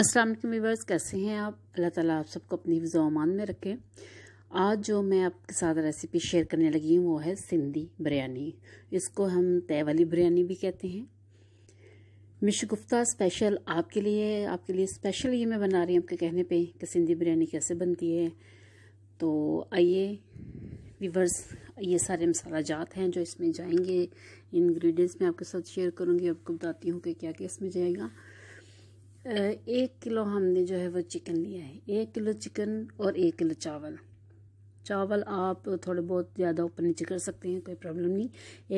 अस्सलाम वालेकुम कैसे हैं आप अल्लाह ताला आप सबको अपनी हिफ्ज़ अमान में रखें आज जो मैं आपके साथ रेसिपी शेयर करने लगी हूँ वो है सिंधी बिरयानी इसको हम तय वाली बिरयानी भी कहते हैं मिश गुफ्ता स्पेशल आपके लिए आपके लिए स्पेशल ये मैं बना रही हूँ आपके कहने पे कि सिंधी बिरयानी कैसे बनती है तो आइए व्यूवर्स ये सारे मसाला जात हैं जो इसमें जाएंगे इन्ग्रीडियंट्स मैं आपके साथ शेयर करूँगी आपको बताती हूँ कि क्या क्या इसमें जाएगा एक किलो हमने जो है वो चिकन लिया है एक किलो चिकन और एक किलो चावल चावल आप थोड़े बहुत ज़्यादा ऊपर नीचे कर सकते हैं कोई प्रॉब्लम नहीं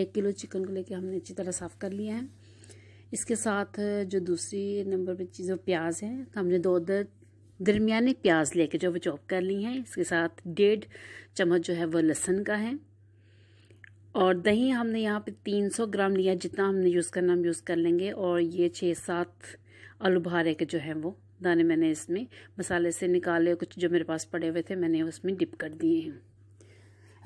एक किलो चिकन को लेके हमने अच्छी तरह साफ़ कर लिया है इसके साथ जो दूसरी नंबर पर चीज़ वो प्याज है तो हमने दो दरमियाने प्याज लेके जो वो चॉप कर ली हैं इसके साथ डेढ़ चम्मच जो है वो लहसुन का है और दही हमने यहाँ पे 300 ग्राम लिया जितना हमने यूज़ करना हम यूज़ कर लेंगे और ये छः सात आलू बुहारे के जो हैं वो दाने मैंने इसमें मसाले से निकाले कुछ जो मेरे पास पड़े हुए थे मैंने उसमें डिप कर दिए हैं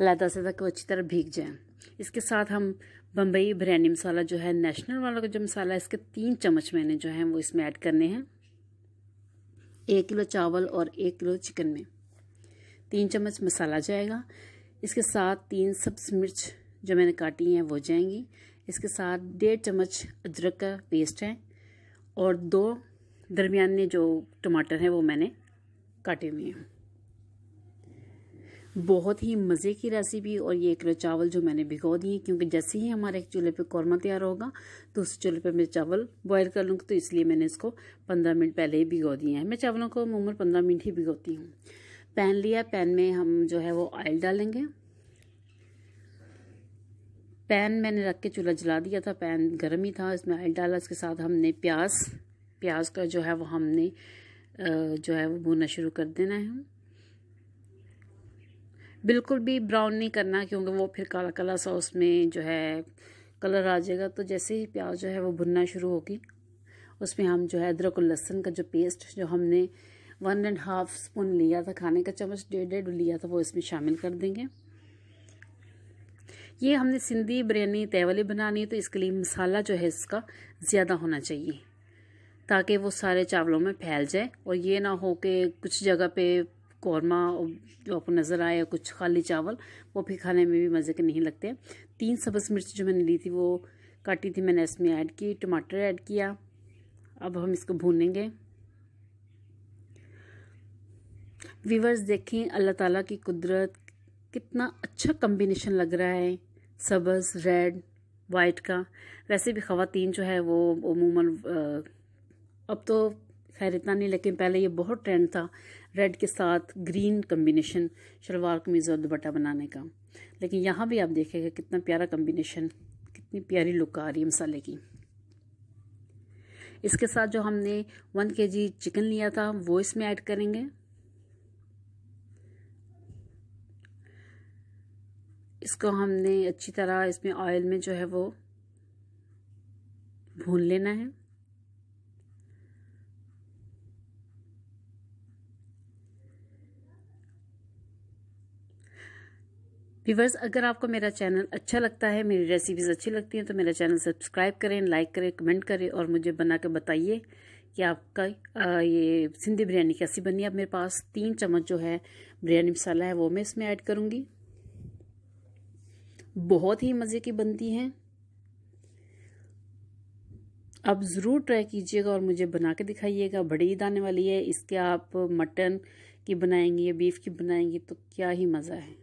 अलहदा से तक वो अच्छी तरह भीग जाएं इसके साथ हम बम्बई बिरयानी मसाला जो है नेशनल वाला का जो मसाला है इसके तीन चम्मच मैंने जो है वो इसमें ऐड करने हैं एक किलो चावल और एक किलो चिकन में तीन चम्मच मसाला जाएगा इसके साथ तीन सब्ज मिर्च जो मैंने काटी हैं वो जाएंगी इसके साथ डेढ़ चम्मच अदरक का पेस्ट है और दो दरमियान जो टमाटर हैं वो मैंने काटे हुए हैं बहुत ही मज़े की रेसिपी और ये किलो चावल जो मैंने भिगो दिए क्योंकि जैसे ही हमारे एक चूल्हे पे कौरमा तैयार होगा तो उस चूल्हे पे मैं चावल बॉयल कर लूँगी तो इसलिए मैंने इसको पंद्रह मिनट पहले ही भिगो दिए हैं मैं चावलों को मूमर पंद्रह मिनट ही भिगोती हूँ पैन लिया पैन में हम जो है वो ऑयल डालेंगे पैन मैंने रख के चूल्हा जला दिया था पैन गर्म ही था इसमें ऑयल डाला इसके साथ हमने प्याज प्याज का जो है वो हमने जो है वो भूनना शुरू कर देना है बिल्कुल भी ब्राउन नहीं करना क्योंकि वो फिर काला काला सा उसमें जो है कलर आ जाएगा तो जैसे ही प्याज जो है वो भुनना शुरू होगी उसमें हम जो है अदरक और लहसुन का जो पेस्ट जो हमने वन एंड हाफ स्पून लिया था खाने का चम्मच डेढ़ डेढ़ लिया था वो इसमें शामिल कर देंगे ये हमने सिंधी बिरयानी तेवली बनानी है तो इसके लिए मसाला जो है इसका ज़्यादा होना चाहिए ताकि वो सारे चावलों में फैल जाए और ये ना हो कि कुछ जगह पे कौरमा जो आपको नज़र आए कुछ खाली चावल वो भी खाने में भी मज़े के नहीं लगते तीन सब्ज़ मिर्च जो मैंने ली थी वो काटी थी मैंने इसमें ऐड की टमाटर ऐड किया अब हम इसको भूनेंगे वीवर्स देखें अल्लाह ताला की कुदरत कितना अच्छा कम्बिनेशन लग रहा है सबज रेड वाइट का वैसे भी ख़वातीन जो है वो अमूमन अब तो खैर इतना नहीं लेकिन पहले ये बहुत ट्रेंड था रेड के साथ ग्रीन कम्बिनेशन शलवार कमीज़ और दुपट्टा बनाने का लेकिन यहाँ भी आप देखेंगे कितना प्यारा कम्बिनेशन कितनी प्यारी लुक आ रही है मसाले की इसके साथ जो हमने वन के जी चिकन लिया था वो इसमें ऐड करेंगे इसको हमने अच्छी तरह इसमें ऑयल में जो है वो भून लेना है व्यूवर्स अगर आपको मेरा चैनल अच्छा लगता है मेरी रेसिपीज़ अच्छी लगती हैं तो मेरा चैनल सब्सक्राइब करें लाइक करें कमेंट करें और मुझे बना के बताइए कि आपका आ, ये सिंधी बिरयानी कैसी बनी है अब मेरे पास तीन चम्मच जो है बिरयानी मसाला है वो मैं इसमें ऐड करूँगी बहुत ही मज़े की बनती हैं आप ज़रूर ट्राई कीजिएगा और मुझे बना के दिखाइएगा बड़ी ईद आने वाली है इसके आप मटन की बनाएंगी या बीफ की बनाएंगी तो क्या ही मज़ा है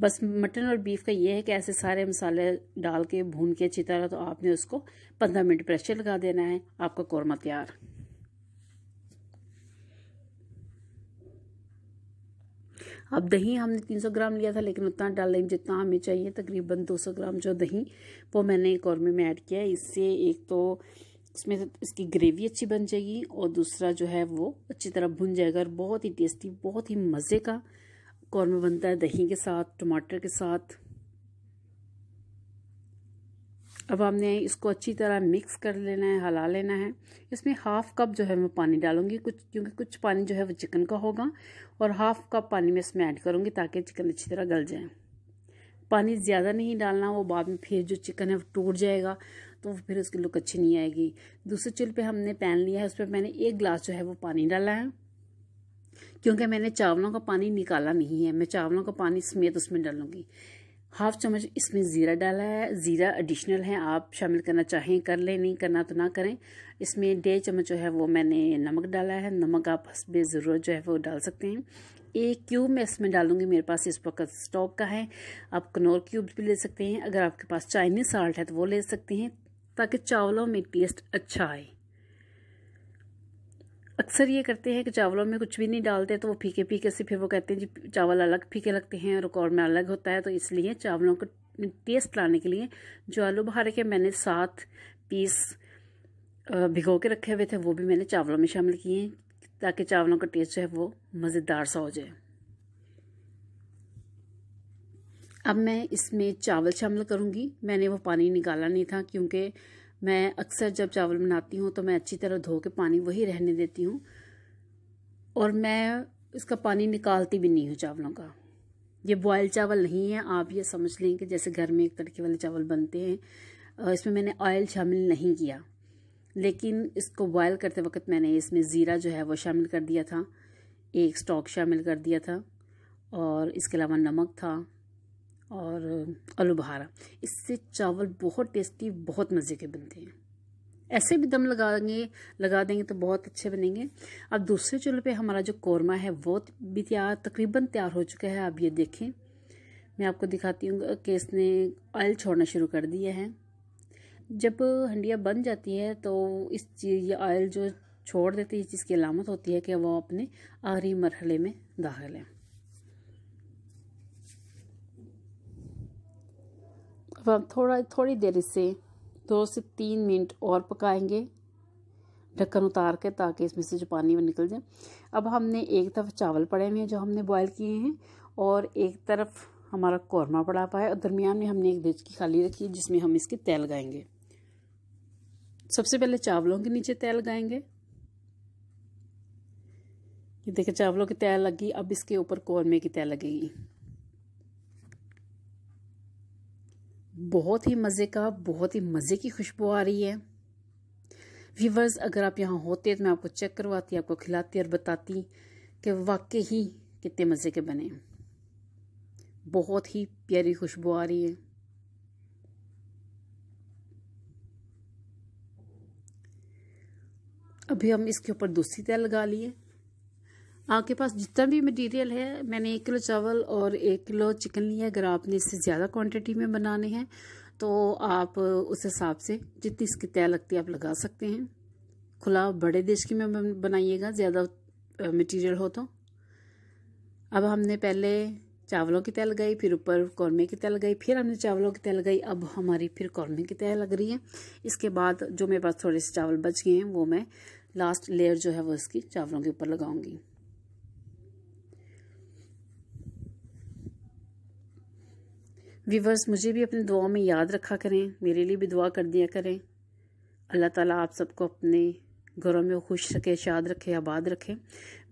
बस मटन और बीफ का ये है कि ऐसे सारे मसाले डाल के भून के अच्छी तरह तो आपने उसको पंद्रह मिनट प्रेशर लगा देना है आपका कौरमा तैयार अब दही हमने 300 ग्राम लिया था लेकिन उतना डाल लेंगे जितना हमें चाहिए तकरीबन 200 ग्राम जो दही वो मैंने कौरमे में ऐड किया है इससे एक तो इसमें इसकी ग्रेवी अच्छी बन जाएगी और दूसरा जो है वो अच्छी तरह भुन जाएगा और बहुत ही टेस्टी बहुत ही मज़े का कौरमा बनता है दही के साथ टमाटर के साथ अब हमने इसको अच्छी तरह मिक्स कर लेना है हला लेना है इसमें हाफ़ कप जो है मैं पानी डालूंगी कुछ क्योंकि कुछ पानी जो है वो चिकन का होगा और हाफ़ कप पानी में इसमें ऐड करूँगी ताकि चिकन अच्छी तरह गल जाए पानी ज़्यादा नहीं डालना वो बाद में फिर जो चिकन है वो टूट जाएगा तो फिर उसकी लुक अच्छी नहीं आएगी दूसरे चूल्हे पर हमने पैन लिया है उस पर मैंने एक गिलास जो है वो पानी डाला है क्योंकि मैंने चावलों का पानी निकाला नहीं है मैं चावलों का पानी समेत उसमें डालूँगी हाफ चम्मच इसमें ज़ीरा डाला है ज़ीरा एडिशनल है आप शामिल करना चाहें कर लें नहीं करना तो ना करें इसमें डेढ़ चम्मच जो है वो मैंने नमक डाला है नमक आप हसब ज़रूरत जो है वो डाल सकते हैं एक क्यूब मैं इसमें डालूंगी मेरे पास इस वक्त स्टॉक का है आप कनोर क्यूब्स भी ले सकते हैं अगर आपके पास चाइनीज़ साल्ट है तो वो ले सकते हैं ताकि चावलों में टेस्ट अच्छा आए अक्सर ये करते हैं कि चावलों में कुछ भी नहीं डालते तो वो फीके फीके से फिर वो कहते हैं जी चावल अलग फीके लगते हैं और कौर में अलग होता है तो इसलिए चावलों को टेस्ट लाने के लिए जो आलू बहारे के मैंने सात पीस भिगो के रखे हुए थे वो भी मैंने चावलों में शामिल किए हैं ताकि चावलों का टेस्ट जो है वो मज़ेदार सा हो जाए अब मैं इसमें चावल शामिल करूँगी मैंने वो पानी निकाला नहीं था क्योंकि मैं अक्सर जब चावल बनाती हूँ तो मैं अच्छी तरह धो के पानी वही रहने देती हूँ और मैं इसका पानी निकालती भी नहीं हूँ चावलों का ये बॉयल चावल नहीं है आप ये समझ लें कि जैसे घर में एक तड़के वाले चावल बनते हैं इसमें मैंने ऑयल शामिल नहीं किया लेकिन इसको बॉयल करते वक्त मैंने इसमें ज़ीरा जो है वो शामिल कर दिया था एक स्टॉक शामिल कर दिया था और इसके अलावा नमक था और आलू बहारा इससे चावल बहुत टेस्टी बहुत मज़े के बनते हैं ऐसे भी दम लगाएंगे लगा देंगे तो बहुत अच्छे बनेंगे अब दूसरे चूल्हे पे हमारा जो कौरमा है वो भी तैयार तकरीबन तैयार हो चुका है आप ये देखें मैं आपको दिखाती हूँ कि इसने ऑयल छोड़ना शुरू कर दिया है जब हंडिया बन जाती है तो इस चीज़ ये ऑयल जो छोड़ देती है इस चीज़ की अलामत होती है कि वो अपने आखिरी मरहले में दाखिल है अब हम थोड़ा थोड़ी देर इसे दो से तीन मिनट और पकाएंगे ढक्कन उतार के ताकि इसमें से जो पानी वो निकल जाए अब हमने एक तरफ चावल पड़े हुए हैं जो हमने बॉयल किए हैं और एक तरफ हमारा कौरमा पड़ा हुआ है और दरमियान में हमने एक डिश की खाली रखी है जिसमें हम इसके तेल लगाएंगे सबसे पहले चावलों के नीचे तेल लगाएंगे ये देखिए चावलों की तैल लगी अब इसके ऊपर कौरमे की तैल लगेगी बहुत ही मज़े का बहुत ही मज़े की खुशबू आ रही है व्यूवर्स अगर आप यहाँ होते तो मैं आपको चेक करवाती आपको खिलाती और बताती कि वाकई ही कितने मज़े के बने बहुत ही प्यारी खुशबू आ रही है अभी हम इसके ऊपर दूसरी तेल लगा लिए आपके पास जितना भी मटेरियल है मैंने एक किलो चावल और एक किलो चिकन लिया अगर आपने इससे ज़्यादा क्वांटिटी में बनाने हैं तो आप उस हिसाब से जितनी इसकी तय लगती है आप लगा सकते हैं खुला बड़े देश की में बनाइएगा ज़्यादा मटेरियल हो तो अब हमने पहले चावलों की तय लगाई फिर ऊपर कौरमे की तय लगाई फिर हमने चावलों की तय लगाई अब हमारी फिर कौरमे की तय लग रही है इसके बाद जो मेरे पास थोड़े से चावल बच गए हैं वो मैं लास्ट लेयर जो है वो इसकी चावलों के ऊपर लगाऊंगी व्यूवर्स मुझे भी अपनी दुआ में याद रखा करें मेरे लिए भी दुआ कर दिया करें अल्लाह ताला आप सबको अपने घरों में खुश रखे शाद रखे आबाद रखे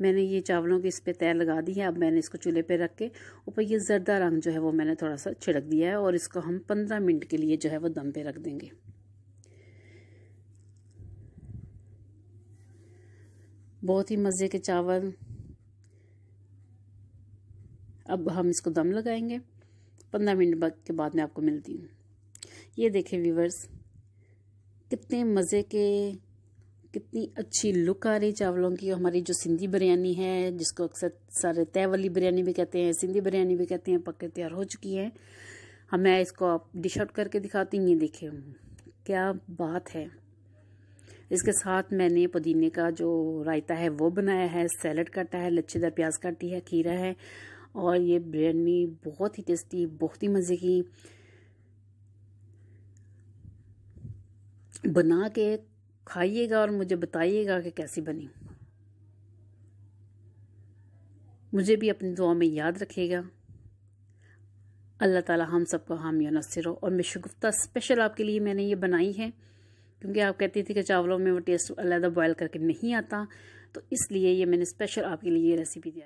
मैंने ये चावलों की इस पर तय लगा दी है अब मैंने इसको चूल्हे पे रख के ऊपर ये ज़रदा रंग जो है वो मैंने थोड़ा सा छिड़क दिया है और इसको हम पंद्रह मिनट के लिए जो है वो दम पे रख देंगे बहुत ही मज़े के चावल अब हम इसको दम लगाएंगे पंद्रह मिनट के बाद मैं आपको मिलती हूँ ये देखें व्यूवर्स कितने मज़े के कितनी अच्छी लुक आ रही चावलों की हमारी जो सिंधी बिरयानी है जिसको अक्सर सारे तय वाली बिरयानी भी कहते हैं सिंधी बिरयानी भी कहते हैं पक तैयार हो चुकी है हम हाँ, मैं इसको आप डिश आउट करके दिखाती हूँ ये देखें क्या बात है इसके साथ मैंने पुदीने का जो रायता है वो बनाया है सैलड काटा है लच्छेदार प्याज काटी है खीरा है और ये बिरयानी बहुत ही टेस्टी बहुत ही मज़े की बना के खाइएगा और मुझे बताइएगा कि कैसी बनी मुझे भी अपनी दुआ में याद रखेगा अल्लाह ताला हम सबको हामिया नसर हो और मैं गुप्ता स्पेशल आपके लिए मैंने ये बनाई है क्योंकि आप कहती थी कि चावलों में वो टेस्ट अलहदा बॉयल करके नहीं आता तो इसलिए ये मैंने स्पेशल आपके लिए ये रेसिपी दिया